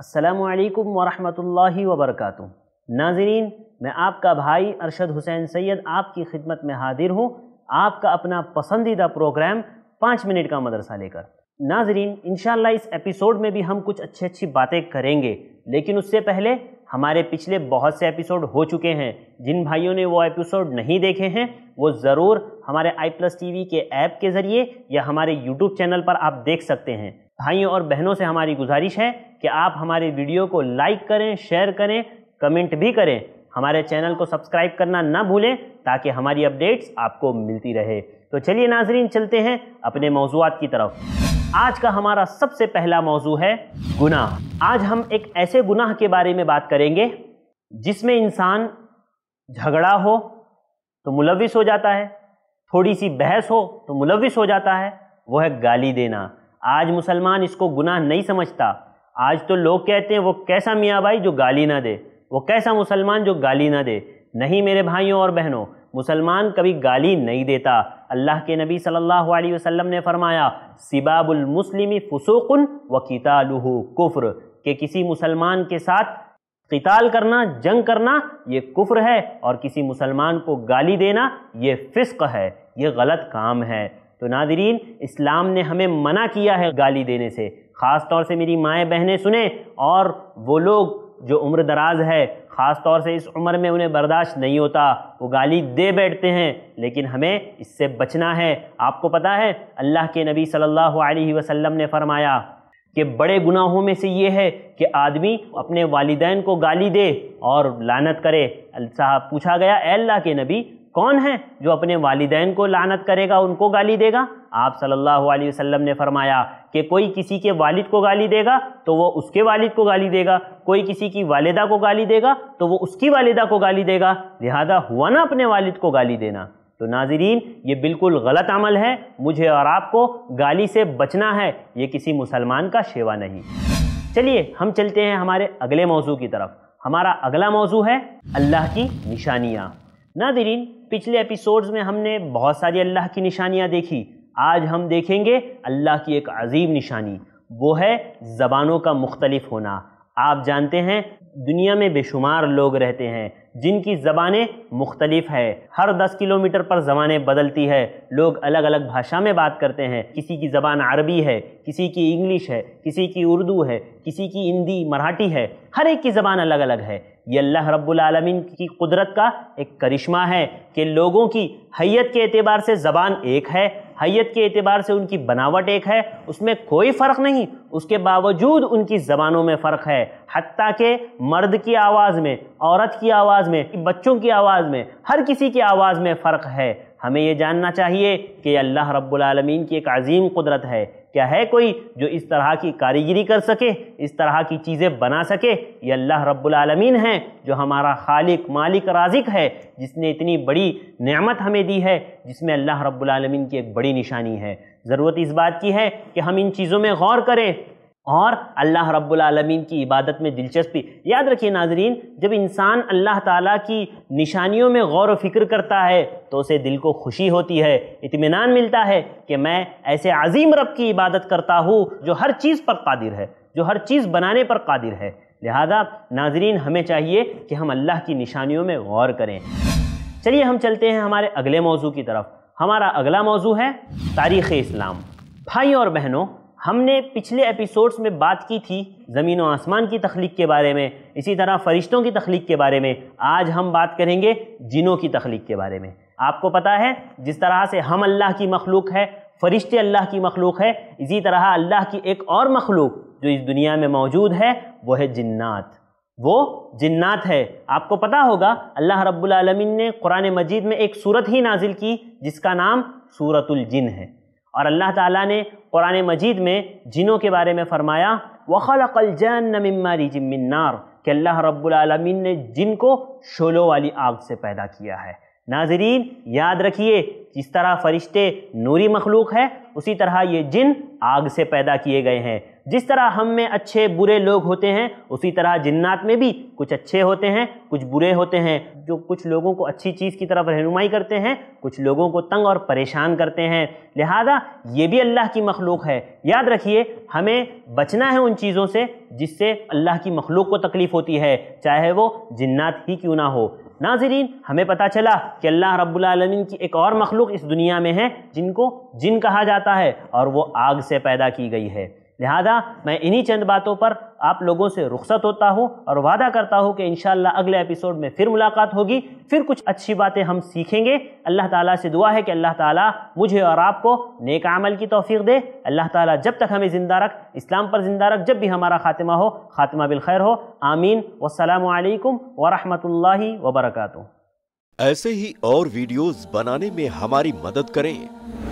असलकम वरहमल वबरक नाजरीन मैं आपका भाई अरशद हुसैन सैयद आपकी खिदमत में हाजिर हूँ आपका अपना पसंदीदा प्रोग्राम पाँच मिनट का मदरसा लेकर नाजरीन इन इस एपिसोड में भी हम कुछ अच्छी अच्छी बातें करेंगे लेकिन उससे पहले हमारे पिछले बहुत से एपिसोड हो चुके हैं जिन भाइयों ने वो एपिसोड नहीं देखे हैं वो ज़रूर हमारे आई प्लस टी के ऐप के ज़रिए या हमारे यूट्यूब चैनल पर आप देख सकते हैं भाइयों और बहनों से हमारी गुजारिश है कि आप हमारे वीडियो को लाइक करें शेयर करें कमेंट भी करें हमारे चैनल को सब्सक्राइब करना ना भूलें ताकि हमारी अपडेट्स आपको मिलती रहे तो चलिए नाजरीन चलते हैं अपने मौजूद की तरफ आज का हमारा सबसे पहला मौजू है गुनाह आज हम एक ऐसे गुनाह के बारे में बात करेंगे जिसमें इंसान झगड़ा हो तो मुलविस हो जाता है थोड़ी सी बहस हो तो मुलविस हो जाता है वह है गाली देना आज मुसलमान इसको गुनाह नहीं समझता आज तो लोग कहते हैं वो कैसा मियाँ भाई जो गाली ना दे वो कैसा मुसलमान जो गाली ना दे नहीं मेरे भाइयों और बहनों मुसलमान कभी गाली नहीं देता अल्लाह के नबी सल्लल्लाहु अलैहि वसल्लम ने फरमाया सिबाबुल मुस्लिमी फुसूकुन व कितालुहु कुफ्र के किसी मुसलमान के साथ किताल करना जंग करना ये कुफ्र है और किसी मुसलमान को गाली देना ये फ़िस्क है ये गलत काम है तो नादरीन इस्लाम ने हमें मना किया है गाली देने से ख़ास तौर से मेरी माएँ बहनें सुने और वो लोग जो उम्र दराज है ख़ास तौर से इस उम्र में उन्हें बर्दाश्त नहीं होता वो गाली दे बैठते हैं लेकिन हमें इससे बचना है आपको पता है अल्लाह के नबी सल्लल्लाहु अलैहि वसल्लम ने फरमाया कि बड़े गुनाहों में से ये है कि आदमी अपने वालदान को गाली दे और लानत करे साहब पूछा गया अल्लाह के नबी कौन है जो अपने वालदेन को लानत करेगा उनको गाली देगा आप सल्लल्लाहु अलैहि वसल्लम ने फरमाया कि कोई किसी के वालिद को गाली देगा तो वो उसके वालिद को गाली देगा कोई किसी की वालिदा को गाली देगा तो वो उसकी वालिदा को गाली देगा लिहाजा हुआ ना अपने वालिद को गाली देना तो नाजरीन ये बिल्कुल गलत अमल है मुझे और आपको गाली से बचना है ये किसी मुसलमान का शेवा नहीं चलिए हम चलते हैं हमारे अगले मौजू की तरफ हमारा अगला मौजू है अल्लाह की निशानियाँ नादिरीन पिछले एपिसोड्स में हमने बहुत सारी अल्लाह की निशानियाँ देखी आज हम देखेंगे अल्लाह की एक अजीम निशानी वो है ज़बानों का मुख्तलिफ होना आप जानते हैं दुनिया में बेशुमार लोग रहते हैं जिनकी ज़बानें मुख्तलिफ है हर 10 किलोमीटर पर ज़बानें बदलती है लोग अलग अलग भाषा में बात करते हैं किसी की ज़बान अरबी है किसी की इंग्लिश है किसी की उर्दू है किसी की हिंदी मराठी है हर एक की ज़बान अलग अलग है ये अल्लाह रब्बुल आलमीन की कुदरत का एक करिश्मा है कि लोगों की हैत के अतबार से ज़बान एक है हैत के अतबार से उनकी बनावट एक है उसमें कोई फ़र्क नहीं उसके बावजूद उनकी ज़बानों में फ़र्क है हती के मर्द की आवाज़ में औरत की आवाज़ में बच्चों की आवाज़ में हर किसी की आवाज़ में फ़र्क है हमें ये जानना चाहिए कि अल्लाह रब्बुलमीन की एक अजीम कुदरत है क्या है कोई जो इस तरह की कारीगरी कर सके इस तरह की चीज़ें बना सके ये अल्लाह रब्बुलमीन है जो हमारा खालिक मालिक राजिक है जिसने इतनी बड़ी नेमत हमें दी है जिसमें अल्लाह रब्बुलमीन की एक बड़ी निशानी है ज़रूरत इस बात की है कि हम इन चीज़ों में गौर करें और अल्लाह रब्बुल की इबादत में दिलचस्पी याद रखिए नाजरीन जब इंसान अल्लाह ताला की निशानियों में गौर व फिक्र करता है तो उसे दिल को खुशी होती है इतमान मिलता है कि मैं ऐसे अजीम रब की इबादत करता हूँ जो हर चीज़ पर कादिर है जो हर चीज़ बनाने पर कादिर है लिहाजा नाजरीन हमें चाहिए कि हम अल्लाह की निशानियों में गौर करें चलिए हम चलते हैं हमारे अगले मौजू की तरफ हमारा अगला मौजू है तारीख़ इस्लाम भाई और बहनों हमने पिछले एपिसोड्स में बात की थी ज़मीन व आसमान की तख्लीक के बारे में इसी तरह फ़रिश्तों की तख्लीक के बारे में आज हम बात करेंगे जिनों की तख्लीक के बारे में आपको पता है जिस तरह से हम अल्लाह की मखलूक है फ़रिश्ते अल्लाह की मखलूक है इसी तरह अल्लाह की एक और मखलूक जो इस दुनिया में मौजूद है वह है जन्ात वो जन्नात है आपको पता होगा अल्लाह रब्बुल ने कुरान मजीद में एक सूरत ही नाजिल की जिसका नाम सूरतुल जिन है और अल्लाह ताला ने कुरान मजीद में जिनों के बारे में फरमाया अकल जैन नमारी जिम्मिनार कि अल्लाह रब्बुल रब्लम ने जिनको शोलों वाली आग से पैदा किया है नाजरीन याद रखिए जिस तरह फरिश्ते नूरी मखलूक है उसी तरह ये जिन आग से पैदा किए गए हैं जिस तरह हम में अच्छे बुरे लोग होते हैं उसी तरह जिन्नात में भी कुछ अच्छे होते हैं कुछ बुरे होते हैं जो कुछ लोगों को अच्छी चीज़ की तरफ रहनुमाई करते हैं कुछ लोगों को तंग और परेशान करते हैं लिहाजा ये भी अल्लाह की मखलूक है याद रखिए हमें बचना है उन चीज़ों से जिससे अल्लाह की मखलूक को तकलीफ़ होती है चाहे वो जिन्नात ही क्यों ना हो नाजरीन हमें पता चला कि अल्लाह रब्लमिन की एक और मखलूक इस दुनिया में है जिनको जिन कहा जाता है और वो आग से पैदा की गई है लिहाजा मैं इन्हीं चंद बातों पर आप लोगों से रुख्सत होता हूँ और वादा करता हूँ कि इन अगले एपिसोड में फिर मुलाकात होगी फिर कुछ अच्छी बातें हम सीखेंगे अल्लाह ताला से दुआ है कि अल्लाह ताला मुझे और आपको नेक अमल की तोफ़ी दे अल्लाह ताला जब तक हमें ज़िंदा रख इस्लाम पर ज़िंदा रख जब भी हमारा ख़ात्मा हो ख़ात्मा बिलखैर हो आमीन वालकम वरहमल वबरकू ऐसे ही और वीडियोज़ बनाने में हमारी मदद करें